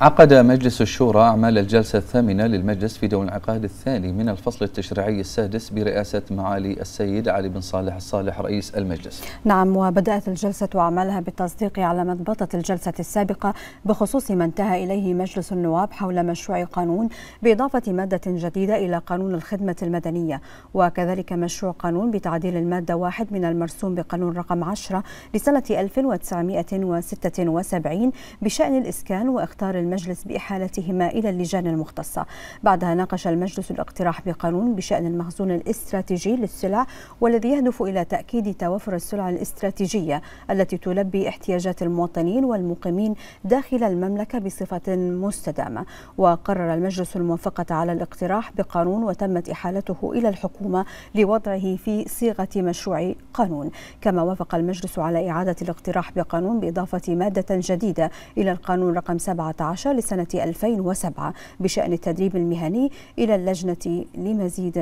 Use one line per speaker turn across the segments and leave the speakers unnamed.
عقد مجلس الشورى أعمال الجلسة الثامنة للمجلس في دون العقاد الثاني من الفصل التشريعي السادس برئاسة معالي السيد علي بن صالح الصالح رئيس المجلس نعم وبدأت الجلسة أعمالها بالتصديق على مضبطة الجلسة السابقة بخصوص ما انتهى إليه مجلس النواب حول مشروع قانون بإضافة مادة جديدة إلى قانون الخدمة المدنية وكذلك مشروع قانون بتعديل المادة واحد من المرسوم بقانون رقم 10 لسنة 1976 بشأن الإسكان واختار المجلس بإحالتهما إلى اللجان المختصة بعدها ناقش المجلس الاقتراح بقانون بشأن المخزون الاستراتيجي للسلع والذي يهدف إلى تأكيد توافر السلع الاستراتيجية التي تلبي احتياجات المواطنين والمقيمين داخل المملكة بصفة مستدامة وقرر المجلس الموافقة على الاقتراح بقانون وتمت إحالته إلى الحكومة لوضعه في صيغة مشروع قانون كما وافق المجلس على إعادة الاقتراح بقانون بإضافة مادة جديدة إلى القانون رقم 17 2016 لسنة 2007 بشأن التدريب المهني إلى اللجنة لمزيد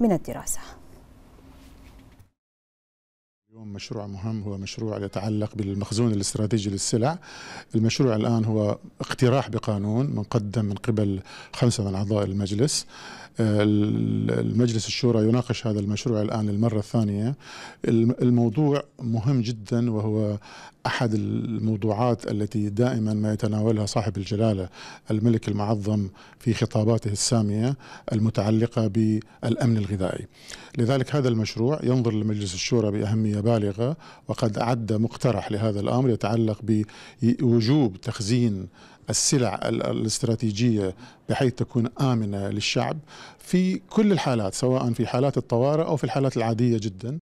من الدراسة
اليوم مشروع مهم هو مشروع يتعلق بالمخزون الاستراتيجي للسلع المشروع الآن هو اقتراح بقانون مقدم من قبل خمسة من أعضاء المجلس المجلس الشورى يناقش هذا المشروع الآن للمرة الثانية الموضوع مهم جدا وهو أحد الموضوعات التي دائما ما يتناولها صاحب الجلالة الملك المعظم في خطاباته السامية المتعلقة بالأمن الغذائي لذلك هذا المشروع ينظر لمجلس الشورى بأهمية بالغة وقد أعد مقترح لهذا الأمر يتعلق بوجوب تخزين السلع الاستراتيجية بحيث تكون آمنة للشعب في كل الحالات سواء في حالات الطوارئ أو في الحالات العادية جدا